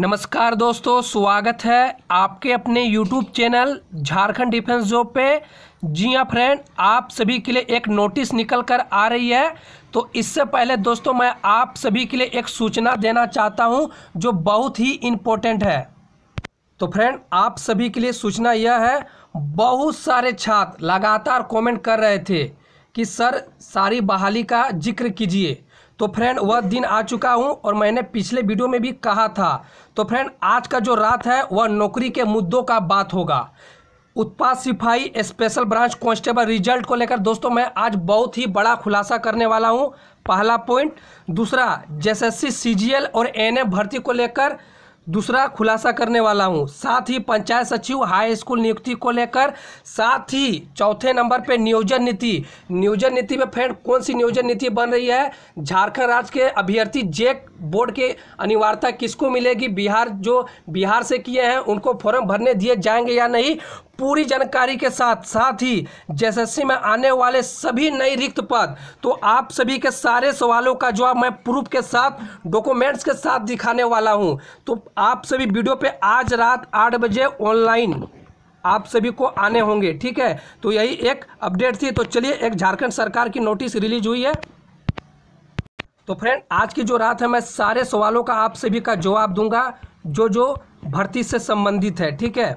नमस्कार दोस्तों स्वागत है आपके अपने YouTube channel Jharkhand defence job पे जी हाँ फ्रेंड आप सभी के लिए एक नोटिस निकल कर आ रही है तो इससे पहले दोस्तों मैं आप सभी के लिए एक सूचना देना चाहता हूँ जो बहुत ही इम्पोर्टेंट है तो फ्रेंड आप सभी के लिए सूचना यह है बहुत सारे छात्र लगातार कमेंट कर रहे थे कि सर सारी बहाली का जिक्र कीजिए तो फ्रेंड वह दिन आ चुका हूँ और मैंने पिछले वीडियो में भी कहा था तो फ्रेंड आज का जो रात है वह नौकरी के मुद्दों का बात होगा उत्पाद सिपाही स्पेशल ब्रांच कॉन्स्टेबल रिजल्ट को लेकर दोस्तों मैं आज बहुत ही बड़ा खुलासा करने वाला हूँ पहला पॉइंट दूसरा जेएसएससी सीजीएल और एन भर्ती को लेकर दूसरा खुलासा करने वाला हूँ साथ ही पंचायत सचिव हाई स्कूल नियुक्ति को लेकर साथ ही चौथे नंबर पे नियोजन नीति नियोजन नीति में फ्रेंड कौन सी नियोजन नीति बन रही है झारखंड राज्य के अभ्यर्थी जेक बोर्ड के अनिवार्यता किसको मिलेगी बिहार जो बिहार से किए हैं उनको फॉर्म भरने दिए जाएंगे या नहीं पूरी जानकारी के साथ साथ ही जसएससी में आने वाले सभी नई रिक्त पद तो आप सभी के सारे सवालों का जवाब मैं प्रूफ के साथ डॉक्यूमेंट्स के साथ दिखाने वाला हूं तो आप सभी वीडियो पे आज रात आठ बजे ऑनलाइन आप सभी को आने होंगे ठीक है तो यही एक अपडेट थी तो चलिए एक झारखंड सरकार की नोटिस रिलीज हुई है तो फ्रेंड आज की जो रात है मैं सारे सवालों का आप सभी का जवाब दूंगा जो जो भर्ती से संबंधित है ठीक है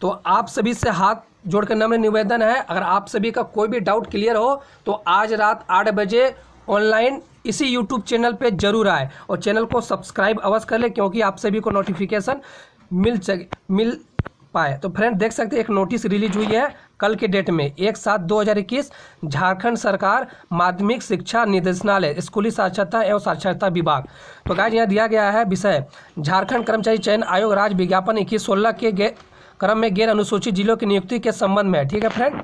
तो आप सभी से हाथ जोड़कर नम्र निवेदन है अगर आप सभी का कोई भी डाउट क्लियर हो तो आज रात आठ बजे ऑनलाइन इसी यूट्यूब चैनल पे जरूर आए और चैनल को सब्सक्राइब अवश्य कर ले क्योंकि आप सभी को नोटिफिकेशन मिल सके मिल पाए तो फ्रेंड देख सकते हैं एक नोटिस रिलीज हुई है कल के डेट में एक सात दो हज़ार इक्कीस झारखंड सरकार माध्यमिक शिक्षा निदेशनालय स्कूली साक्षरता एवं साक्षरता विभाग तो गाय यहाँ दिया गया है विषय झारखंड कर्मचारी चयन आयोग राज्य विज्ञापन इक्कीस सोलह के क्रम में गैर अनुसूचित जिलों की नियुक्ति के संबंध में ठीक है फ्रेंड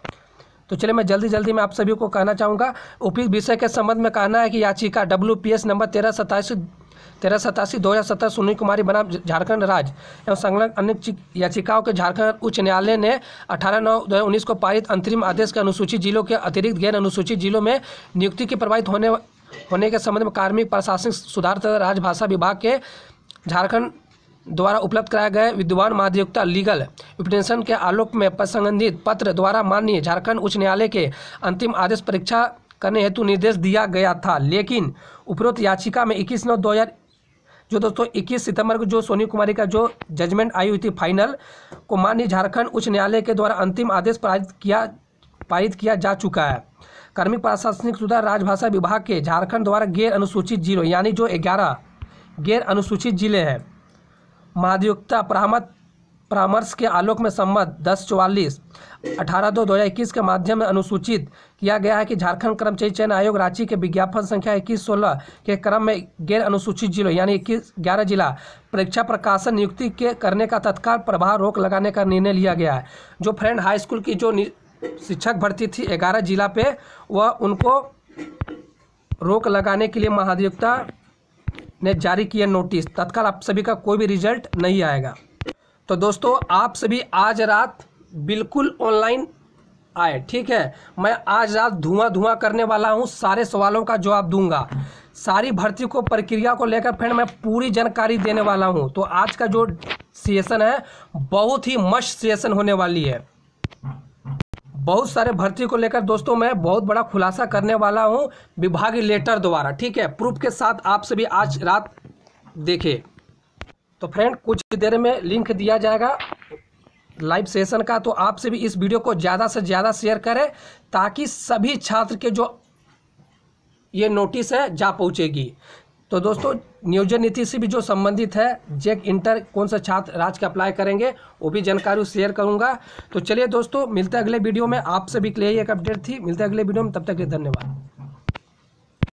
तो चलिए मैं जल्दी जल्दी मैं आप सभी को कहना चाहूँगा उपयुक्त विषय के संबंध में कहना है कि याचिका डब्ल्यू पी एस नंबर तेरह सतासी तेरह सतासी दो हज़ार सत्रह सुनील कुमारी बनाम झारखंड राज्य एवं संलग्न अन्य याचिकाओं के झारखंड उच्च न्यायालय ने अठारह नौ दो हज़ार उन्नीस को पारित अंतरिम आदेश के अनुसूचित जिलों के अतिरिक्त गैर अनुसूचित जिलों में नियुक्ति के प्रभावित होने होने के संबंध में कार्मिक प्रशासनिक सुधार तथा राजभाषा विभाग के झारखंड द्वारा उपलब्ध कराए गए विद्वान माध्ययुक्ता लीगल विपटेंशन के आलोक में प्रसंबंधित पत्र द्वारा माननीय झारखंड उच्च न्यायालय के अंतिम आदेश परीक्षा करने हेतु निर्देश दिया गया था लेकिन उपरोक्त याचिका में इक्कीस नौ हज़ार जो दोस्तों 21 सितंबर को जो सोनी कुमारी का जो जजमेंट आई हुई थी फाइनल को माननीय झारखंड उच्च न्यायालय के द्वारा अंतिम आदेश पारित किया पारित किया जा चुका है कर्मिक प्रशासनिक सुधार राजभाषा विभाग के झारखंड द्वारा गैर अनुसूचित जिलों यानी जो ग्यारह गैर अनुसूचित जिले हैं माध्ययुक्ता परामर्श परामर्श के आलोक में संबद्ध दस चौवालीस अठारह दो दो हज़ार इक्कीस के माध्यम में अनुसूचित किया गया है कि झारखंड कर्मचारी चयन आयोग रांची के विज्ञापन संख्या इक्कीस सोलह के क्रम में गैर अनुसूचित जिलों यानी इक्कीस ग्यारह जिला परीक्षा प्रकाशन नियुक्ति के करने का तत्काल प्रभाव रोक लगाने का निर्णय लिया गया है जो फ्रेंड हाई स्कूल की जो शिक्षक भर्ती थी ग्यारह जिला पे वह उनको रोक लगाने के लिए महाधिवक्ता ने जारी किया नोटिस तत्काल आप सभी का कोई भी रिजल्ट नहीं आएगा तो दोस्तों आप सभी आज रात बिल्कुल ऑनलाइन आए ठीक है मैं आज रात धुआं धुआं करने वाला हूँ सारे सवालों का जवाब दूंगा सारी भर्ती को प्रक्रिया को लेकर फिर मैं पूरी जानकारी देने वाला हूँ तो आज का जो सेशन है बहुत ही मस्त सेशन होने वाली है बहुत सारे भर्ती को लेकर दोस्तों मैं बहुत बड़ा खुलासा करने वाला हूँ विभागीय लेटर द्वारा ठीक है प्रूफ के साथ आप सभी आज रात देखे तो फ्रेंड कुछ देर में लिंक दिया जाएगा लाइव सेशन का तो आप सभी इस वीडियो को ज़्यादा से ज़्यादा शेयर करें ताकि सभी छात्र के जो ये नोटिस है जा पहुँचेगी तो दोस्तों नियोजन नीति से भी जो संबंधित है जेक इंटर कौन सा छात्र राज्य के अप्लाई करेंगे वो भी जानकारी शेयर करूंगा तो चलिए दोस्तों मिलते हैं अगले वीडियो में आप सभी के लिए एक अपडेट थी मिलते हैं अगले वीडियो में तब तक के धन्यवाद